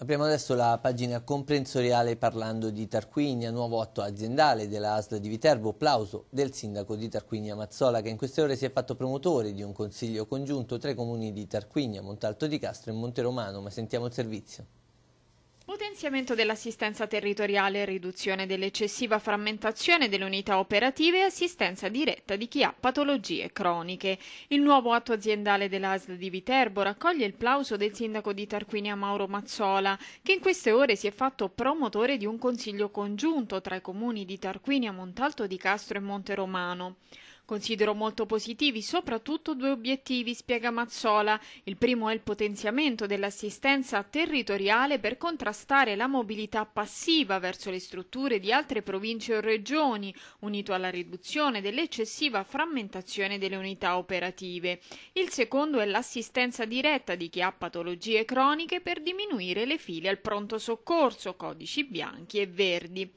Apriamo adesso la pagina comprensoriale parlando di Tarquinia, nuovo atto aziendale della ASL di Viterbo, plauso del sindaco di Tarquinia Mazzola che in queste ore si è fatto promotore di un consiglio congiunto tra i comuni di Tarquinia, Montalto di Castro e Monteromano, ma sentiamo il servizio. Potenziamento dell'assistenza territoriale, riduzione dell'eccessiva frammentazione delle unità operative e assistenza diretta di chi ha patologie croniche. Il nuovo atto aziendale dell'ASL di Viterbo raccoglie il plauso del sindaco di Tarquinia Mauro Mazzola, che in queste ore si è fatto promotore di un consiglio congiunto tra i comuni di Tarquinia, Montalto di Castro e Monteromano. Considero molto positivi soprattutto due obiettivi, spiega Mazzola. Il primo è il potenziamento dell'assistenza territoriale per contrastare la mobilità passiva verso le strutture di altre province o regioni, unito alla riduzione dell'eccessiva frammentazione delle unità operative. Il secondo è l'assistenza diretta di chi ha patologie croniche per diminuire le file al pronto soccorso, codici bianchi e verdi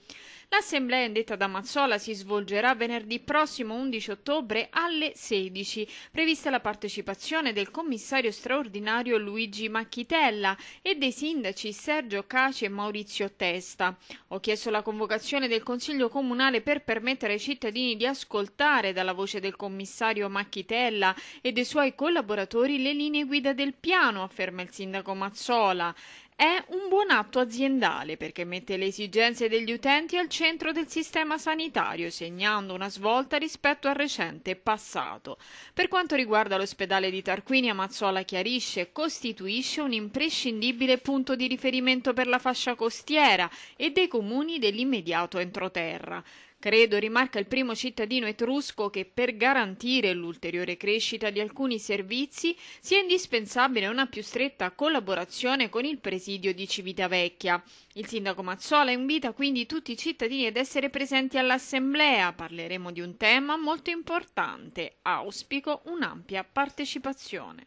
l'assemblea indetta da Mazzola si svolgerà venerdì prossimo 11 ottobre alle 16, prevista la partecipazione del commissario straordinario Luigi Macchitella e dei sindaci Sergio Caci e Maurizio Testa. Ho chiesto la convocazione del Consiglio Comunale per permettere ai cittadini di ascoltare dalla voce del commissario Macchitella e dei suoi collaboratori le linee guida del piano, afferma il sindaco Mazzola. È un buon atto aziendale perché mette le esigenze degli utenti al centro del sistema sanitario, segnando una svolta rispetto al recente passato. Per quanto riguarda l'ospedale di Tarquini, Amazzola chiarisce e costituisce un imprescindibile punto di riferimento per la fascia costiera e dei comuni dell'immediato entroterra. Credo, rimarca il primo cittadino etrusco, che per garantire l'ulteriore crescita di alcuni servizi sia indispensabile una più stretta collaborazione con il presidio di Civitavecchia. Il sindaco Mazzola invita quindi tutti i cittadini ad essere presenti all'assemblea. Parleremo di un tema molto importante. Auspico un'ampia partecipazione.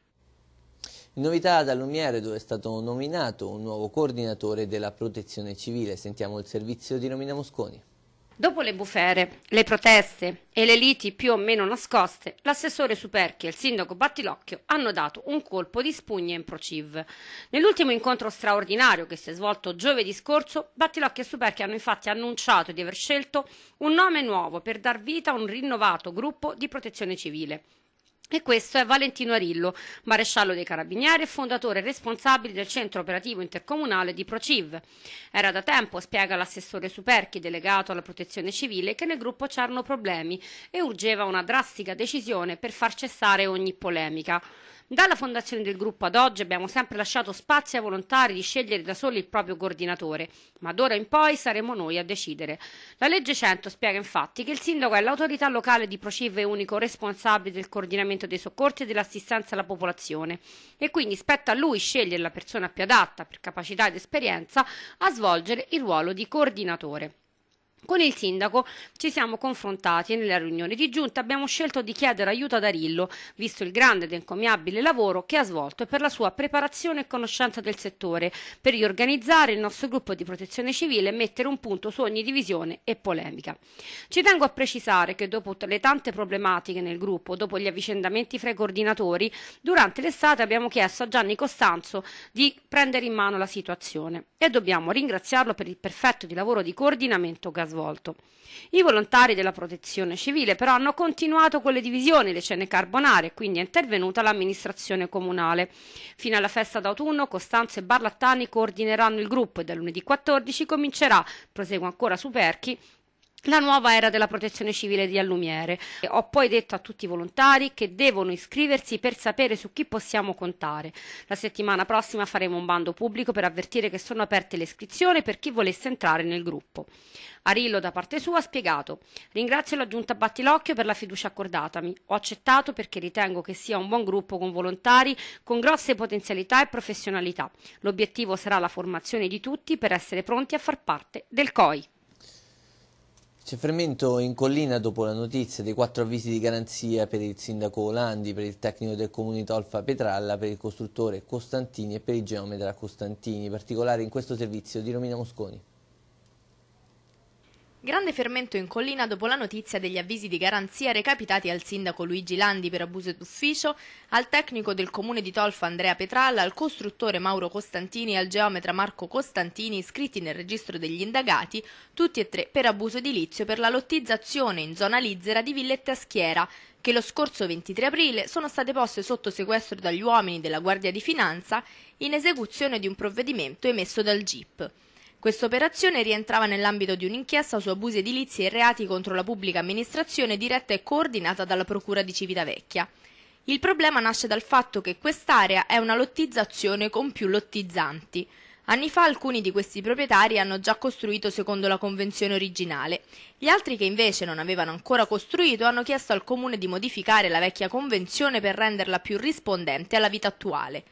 novità da Lumiere dove è stato nominato un nuovo coordinatore della protezione civile. Sentiamo il servizio di Romina Mosconi. Dopo le bufere, le proteste e le liti più o meno nascoste, l'assessore Superchi e il sindaco Battilocchio hanno dato un colpo di spugna in Prociv. Nell'ultimo incontro straordinario che si è svolto giovedì scorso, Battilocchio e Superchi hanno infatti annunciato di aver scelto un nome nuovo per dar vita a un rinnovato gruppo di protezione civile, e questo è Valentino Arillo, maresciallo dei Carabinieri e fondatore e responsabile del centro operativo intercomunale di Prociv. Era da tempo, spiega l'assessore Superchi, delegato alla protezione civile, che nel gruppo c'erano problemi e urgeva una drastica decisione per far cessare ogni polemica. Dalla fondazione del gruppo ad oggi abbiamo sempre lasciato spazio ai volontari di scegliere da soli il proprio coordinatore, ma d'ora in poi saremo noi a decidere. La legge 100 spiega infatti che il sindaco è l'autorità locale di Procive unico responsabile del coordinamento dei soccorsi e dell'assistenza alla popolazione e quindi spetta a lui scegliere la persona più adatta per capacità ed esperienza a svolgere il ruolo di coordinatore. Con il sindaco ci siamo confrontati nella riunione di giunta, abbiamo scelto di chiedere aiuto ad Arillo, visto il grande ed encomiabile lavoro che ha svolto e per la sua preparazione e conoscenza del settore, per riorganizzare il nostro gruppo di protezione civile e mettere un punto su ogni divisione e polemica. Ci tengo a precisare che dopo le tante problematiche nel gruppo, dopo gli avvicendamenti fra i coordinatori, durante l'estate abbiamo chiesto a Gianni Costanzo di prendere in mano la situazione e dobbiamo ringraziarlo per il perfetto di lavoro di coordinamento che ha svolto svolto. I volontari della protezione civile però hanno continuato con le divisioni, le cene carbonare, quindi è intervenuta l'amministrazione comunale. Fino alla festa d'autunno Costanzo e Barlattani coordineranno il gruppo e da lunedì 14 comincerà, prosegue ancora Superchi, la nuova era della protezione civile di Allumiere. Ho poi detto a tutti i volontari che devono iscriversi per sapere su chi possiamo contare. La settimana prossima faremo un bando pubblico per avvertire che sono aperte le iscrizioni per chi volesse entrare nel gruppo. Arillo da parte sua ha spiegato Ringrazio la giunta Battilocchio per la fiducia accordatami. Ho accettato perché ritengo che sia un buon gruppo con volontari con grosse potenzialità e professionalità. L'obiettivo sarà la formazione di tutti per essere pronti a far parte del COI. C'è fermento in collina dopo la notizia dei quattro avvisi di garanzia per il sindaco Landi, per il tecnico del comune Tolfa Petralla, per il costruttore Costantini e per il geometra Costantini. In Particolare in questo servizio di Romina Mosconi. Grande fermento in collina dopo la notizia degli avvisi di garanzia recapitati al sindaco Luigi Landi per abuso d'ufficio, al tecnico del comune di Tolfo Andrea Petralla, al costruttore Mauro Costantini e al geometra Marco Costantini iscritti nel registro degli indagati, tutti e tre per abuso edilizio per la lottizzazione in zona Lizzera di Villette a Schiera, che lo scorso 23 aprile sono state poste sotto sequestro dagli uomini della Guardia di Finanza in esecuzione di un provvedimento emesso dal GIP. Questa operazione rientrava nell'ambito di un'inchiesta su abusi edilizi e reati contro la pubblica amministrazione diretta e coordinata dalla Procura di Civitavecchia. Il problema nasce dal fatto che quest'area è una lottizzazione con più lottizzanti. Anni fa alcuni di questi proprietari hanno già costruito secondo la convenzione originale, gli altri che invece non avevano ancora costruito hanno chiesto al comune di modificare la vecchia convenzione per renderla più rispondente alla vita attuale.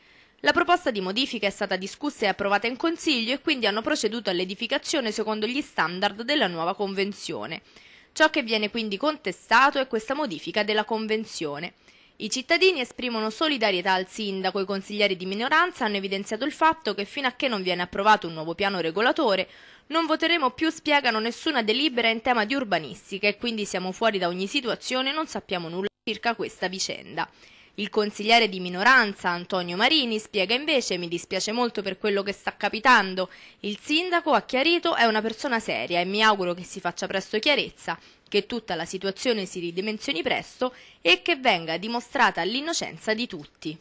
La proposta di modifica è stata discussa e approvata in Consiglio e quindi hanno proceduto all'edificazione secondo gli standard della nuova Convenzione. Ciò che viene quindi contestato è questa modifica della Convenzione. I cittadini esprimono solidarietà al sindaco, i consiglieri di minoranza hanno evidenziato il fatto che fino a che non viene approvato un nuovo piano regolatore non voteremo più, spiegano, nessuna delibera in tema di urbanistica e quindi siamo fuori da ogni situazione e non sappiamo nulla circa questa vicenda. Il consigliere di minoranza Antonio Marini spiega invece mi dispiace molto per quello che sta capitando. Il sindaco ha chiarito è una persona seria e mi auguro che si faccia presto chiarezza, che tutta la situazione si ridimensioni presto e che venga dimostrata l'innocenza di tutti.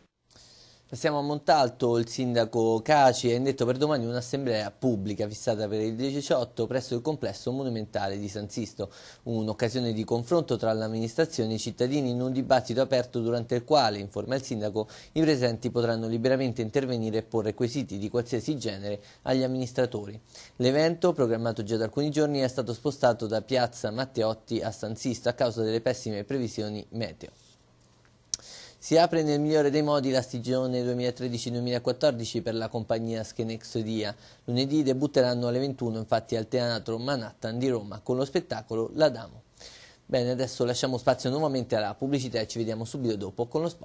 Passiamo a Montalto, il sindaco Caci ha indetto per domani un'assemblea pubblica fissata per il 18 presso il complesso monumentale di San Sisto, un'occasione di confronto tra l'amministrazione e i cittadini in un dibattito aperto durante il quale, informa il sindaco, i presenti potranno liberamente intervenire e porre quesiti di qualsiasi genere agli amministratori. L'evento, programmato già da alcuni giorni, è stato spostato da piazza Matteotti a San Sisto a causa delle pessime previsioni meteo. Si apre nel migliore dei modi la stagione 2013-2014 per la compagnia Schenexodia. Lunedì debutteranno alle 21 infatti al Teatro Manhattan di Roma con lo spettacolo La Damo. Bene, adesso lasciamo spazio nuovamente alla pubblicità e ci vediamo subito dopo con lo spazio.